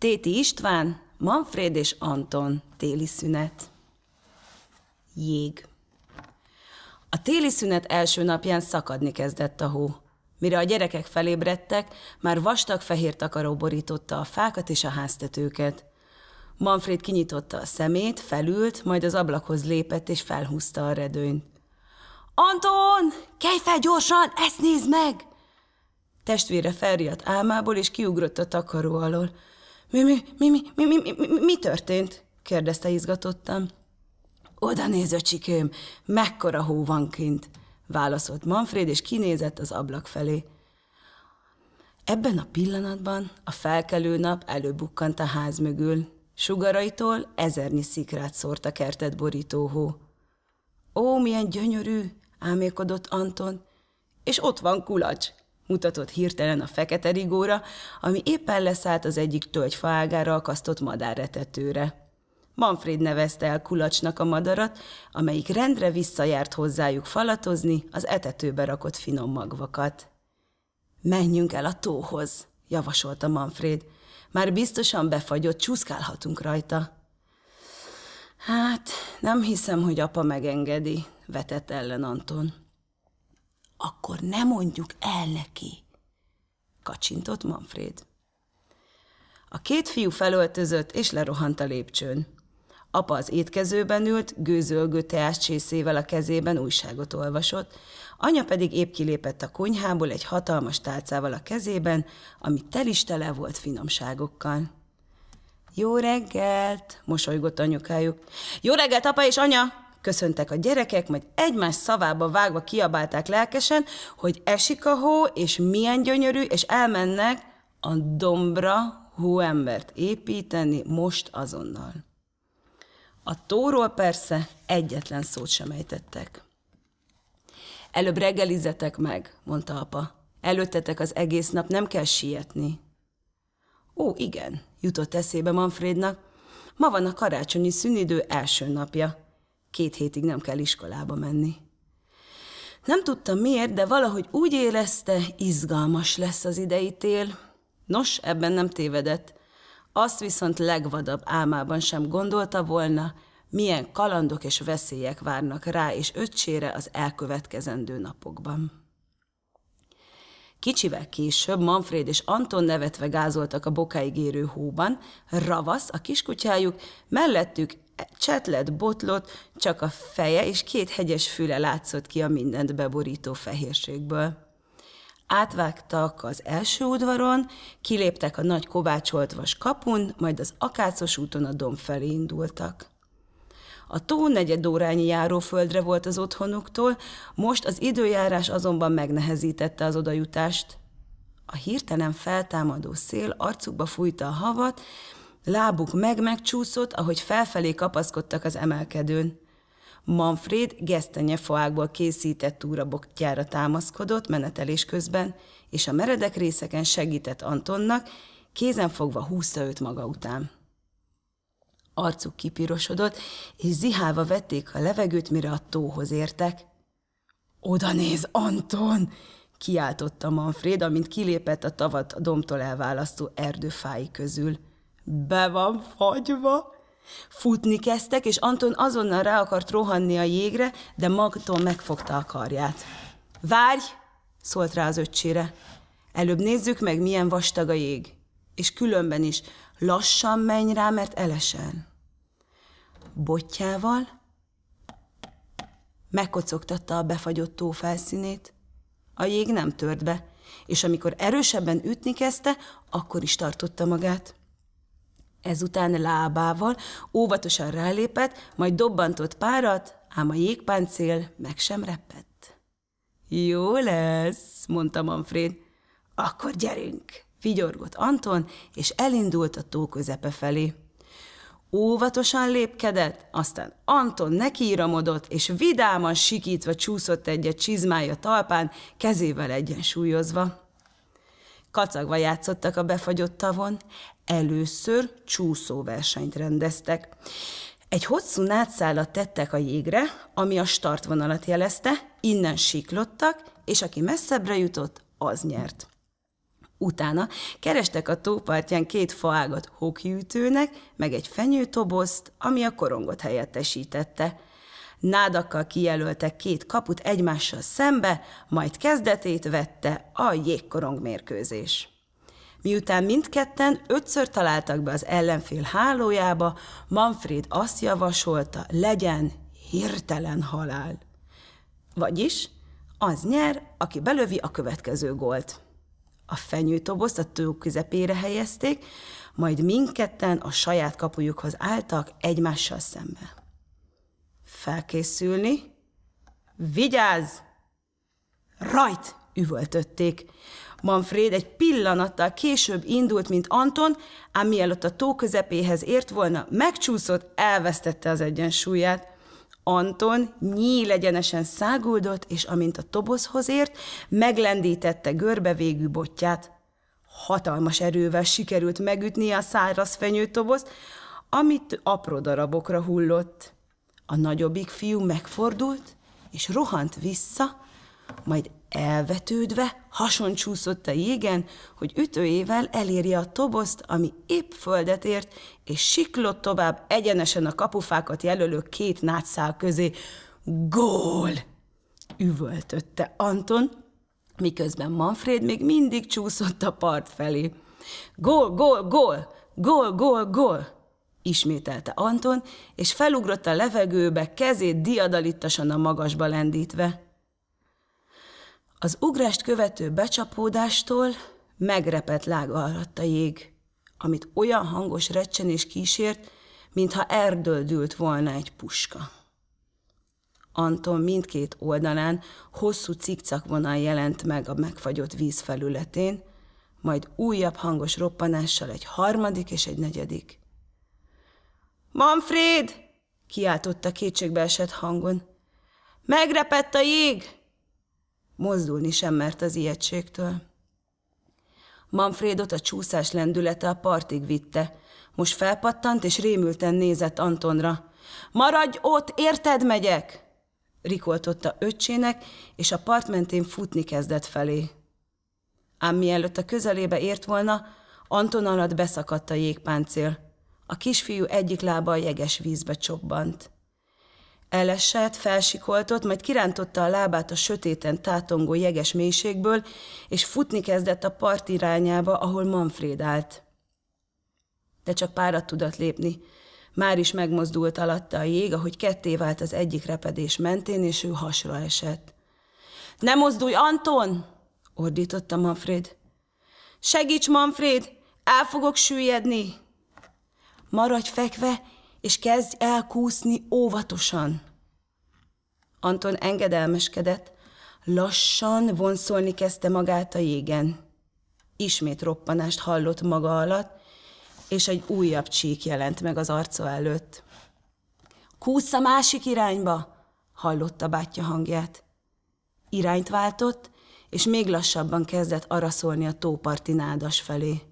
Téti István, Manfred és Anton, téli szünet. Jég. A téli szünet első napján szakadni kezdett a hó. Mire a gyerekek felébredtek, már vastag fehér takaró borította a fákat és a háztetőket. Manfred kinyitotta a szemét, felült, majd az ablakhoz lépett és felhúzta a redőnyt. Anton, kelj fel gyorsan, ezt nézd meg! Testvére felriadt álmából, és kiugrott a takaró alól. Mi, mi, mi, mi, mi, mi, mi, mi történt? kérdezte izgatottan. Oda néz, öcsikém, mekkora hó van kint, válaszolt Manfred, és kinézett az ablak felé. Ebben a pillanatban a felkelő nap előbukkant a ház mögül. Sugaraitól ezernyi szikrát szórt a kertet hó. Ó, milyen gyönyörű, álmélkodott Anton, és ott van kulacs, mutatott hirtelen a fekete rigóra, ami éppen leszállt az egyik tölgyfaágára akasztott madárretetőre. Manfred nevezte el kulacsnak a madarat, amelyik rendre visszajárt hozzájuk falatozni az etetőbe rakott finom magvakat. Menjünk el a tóhoz, javasolta Manfred. Már biztosan befagyott, csúszkálhatunk rajta. Hát, nem hiszem, hogy apa megengedi, vetett ellen Anton akkor ne mondjuk el neki, kacsintott Manfred. A két fiú felöltözött és lerohant a lépcsőn. Apa az étkezőben ült, gőzölgő csészével a kezében újságot olvasott, anya pedig épp kilépett a konyhából egy hatalmas tálcával a kezében, ami tel is tele volt finomságokkal. Jó reggelt, mosolygott anyukájuk. Jó reggelt, apa és anya! köszöntek a gyerekek, majd egymás szavába vágva kiabálták lelkesen, hogy esik a hó, és milyen gyönyörű, és elmennek a dombra hóembert építeni most azonnal. A tóról persze egyetlen szót sem ejtettek. Előbb reggelizetek meg, mondta apa. Előttetek az egész nap, nem kell sietni. Ó, igen, jutott eszébe Manfrednak. Ma van a karácsonyi szünidő első napja. Két hétig nem kell iskolába menni. Nem tudtam miért, de valahogy úgy érezte, izgalmas lesz az idei tél. Nos, ebben nem tévedett. Azt viszont legvadabb álmában sem gondolta volna, milyen kalandok és veszélyek várnak rá és öccsére az elkövetkezendő napokban. Kicsivel később Manfred és Anton nevetve gázoltak a bokáig érő hóban, Ravasz, a kiskutyájuk, mellettük csetlet botlott, csak a feje és két hegyes füle látszott ki a mindent beborító fehérségből. Átvágtak az első udvaron, kiléptek a nagy kovácsoltvas kapun, majd az akácos úton a dom felé indultak. A tó negyed órányi járóföldre volt az otthonuktól, most az időjárás azonban megnehezítette az odajutást. A hirtelen feltámadó szél arcukba fújta a havat, Lábuk meg-megcsúszott, ahogy felfelé kapaszkodtak az emelkedőn. Manfred gesztenyefoákból készített túraboktyára támaszkodott menetelés közben, és a meredek részeken segített Antonnak, kézen fogva húzta őt maga után. Arcuk kipirosodott, és zihálva vették a levegőt, mire a tóhoz értek. – Oda néz, Anton! – kiáltotta Manfred, amint kilépett a tavat a domtól elválasztó erdőfái közül – be van fagyva. Futni kezdtek, és Anton azonnal rá akart rohanni a jégre, de Magtól megfogta a karját. Várj! szólt rá az öccsére. Előbb nézzük meg, milyen vastag a jég. És különben is, lassan menj rá, mert elesen. Botjával megkocogtatta a befagyott tó felszínét. A jég nem tört be, és amikor erősebben ütni kezdte, akkor is tartotta magát. Ezután lábával óvatosan rálépett, majd dobbantott párat, ám a jégpáncél meg sem reppett. Jó lesz, mondta Manfred. Akkor gyerünk, vigyorgott Anton, és elindult a tó közepe felé. Óvatosan lépkedett, aztán Anton nekiíramodott, és vidáman sikítva csúszott egyet csizmája talpán, kezével egyensúlyozva kacagva játszottak a befagyott tavon, először csúszóversenyt rendeztek. Egy hosszú nátszálat tettek a jégre, ami a startvonalat jelezte, innen siklottak, és aki messzebbre jutott, az nyert. Utána kerestek a tópartján két faágat hókiütőnek, meg egy fenyőtobozt, ami a korongot helyettesítette – Nádakkal kijelöltek két kaput egymással szembe, majd kezdetét vette a jégkorong mérkőzés. Miután mindketten ötször találtak be az ellenfél hálójába, Manfred azt javasolta, legyen hirtelen halál. Vagyis az nyer, aki belövi a következő gólt. A fenyőtobozt a tó közepére helyezték, majd mindketten a saját kapujukhoz álltak egymással szembe felkészülni. Vigyázz! Rajt! üvöltötték. Manfred egy pillanattal később indult, mint Anton, ám mielőtt a tó közepéhez ért volna, megcsúszott, elvesztette az egyensúlyát. Anton nyíl egyenesen száguldott, és amint a tobozhoz ért, meglendítette görbevégű botját. Hatalmas erővel sikerült megütni a száraz fenyőtobozt, amit apró darabokra hullott. A nagyobbik fiú megfordult, és rohant vissza, majd elvetődve hason csúszott a jégen, hogy ütőjével elérje a tobozt, ami épp földet ért, és siklott tovább egyenesen a kapufákat jelölő két nátszál közé. Gól! üvöltötte Anton, miközben Manfred még mindig csúszott a part felé. Gól, gól, gól! Gól, gól, gól! ismételte Anton, és felugrott a levegőbe, kezét diadalittasan a magasba lendítve. Az ugrást követő becsapódástól megrepett lága alatt a jég, amit olyan hangos recsenés kísért, mintha erdöldült volna egy puska. Anton mindkét oldalán hosszú cikcakvonal jelent meg a megfagyott víz felületén, majd újabb hangos roppanással egy harmadik és egy negyedik. Manfred! kiáltotta esett hangon. Megrepett a jég! Mozdulni sem mert az ijegységtől. Manfredot a csúszás lendülete a partig vitte. Most felpattant és rémülten nézett Antonra. Maradj ott, érted megyek! Rikoltotta öccsének, és a part mentén futni kezdett felé. Ám mielőtt a közelébe ért volna, Anton alatt beszakadt a jégpáncél. A kisfiú egyik lába a jeges vízbe csobbant. Elesett, felsikoltott, majd kirántotta a lábát a sötéten tátongó jeges mélységből, és futni kezdett a part irányába, ahol Manfred állt. De csak párat tudott lépni. Már is megmozdult alatta a jég, ahogy ketté vált az egyik repedés mentén, és ő hasra esett. – Ne mozdulj, Anton! – ordította Manfred. – Segíts, Manfred! El fogok süllyedni! Maradj fekve, és kezdj elkúszni óvatosan. Anton engedelmeskedett, lassan vonszolni kezdte magát a jégen. Ismét roppanást hallott maga alatt, és egy újabb csík jelent meg az arca előtt. Kúsz a másik irányba! hallotta bátyja hangját. Irányt váltott, és még lassabban kezdett araszolni a tóparti nádas felé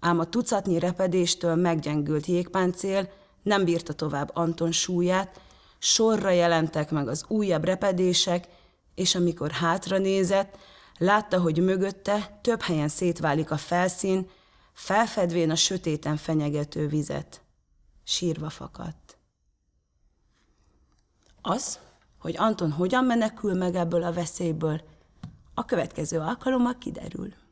ám a tucatnyi repedéstől meggyengült jégpáncél nem bírta tovább Anton súlyát, sorra jelentek meg az újabb repedések, és amikor hátra nézett, látta, hogy mögötte több helyen szétválik a felszín, felfedvén a sötéten fenyegető vizet. Sírva fakadt. Az, hogy Anton hogyan menekül meg ebből a veszélyből, a következő alkalommal kiderül.